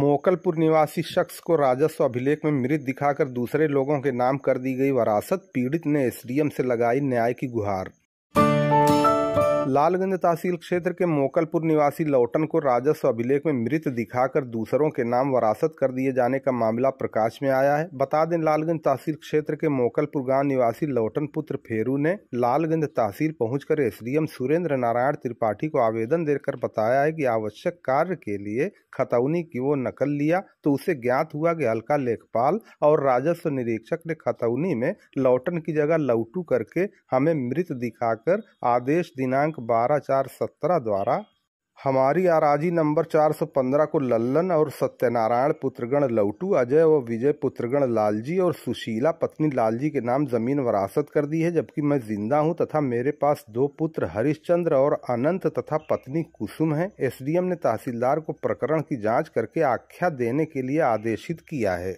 मोकलपुर निवासी शख्स को राजस्व अभिलेख में मृत दिखाकर दूसरे लोगों के नाम कर दी गई वरासत पीड़ित ने एसडीएम से लगाई न्याय की गुहार लालगंज तहसील क्षेत्र के मोकलपुर निवासी लौटन को राजस्व अभिलेख में मृत दिखाकर दूसरों के नाम वरासत कर दिए जाने का मामला प्रकाश में आया है बता दें लालगंज तहसील क्षेत्र के मोकलपुर गांव निवासी लौटन पुत्र फेरू ने लालगंज तहसील पहुंचकर एसडीएम सुरेंद्र नारायण त्रिपाठी को आवेदन देकर बताया है की आवश्यक कार्य के लिए खतौनी की वो नकल लिया तो उसे ज्ञात हुआ की हल्का लेखपाल और राजस्व निरीक्षक ने खतौनी में लौटन की जगह लौटू करके हमें मृत दिखाकर आदेश दिनांक दिनांक बारह चार सत्रह द्वारा हमारी आराजी नंबर 415 को लल्लन और सत्यनारायण पुत्रगण लौटू अजय व विजय पुत्रगण लालजी और सुशीला पत्नी लालजी के नाम जमीन वरासत कर दी है जबकि मैं जिंदा हूं तथा मेरे पास दो पुत्र हरिश्चंद्र और अनंत तथा पत्नी कुसुम है एसडीएम ने तहसीलदार को प्रकरण की जांच करके आख्या देने के लिए आदेशित किया है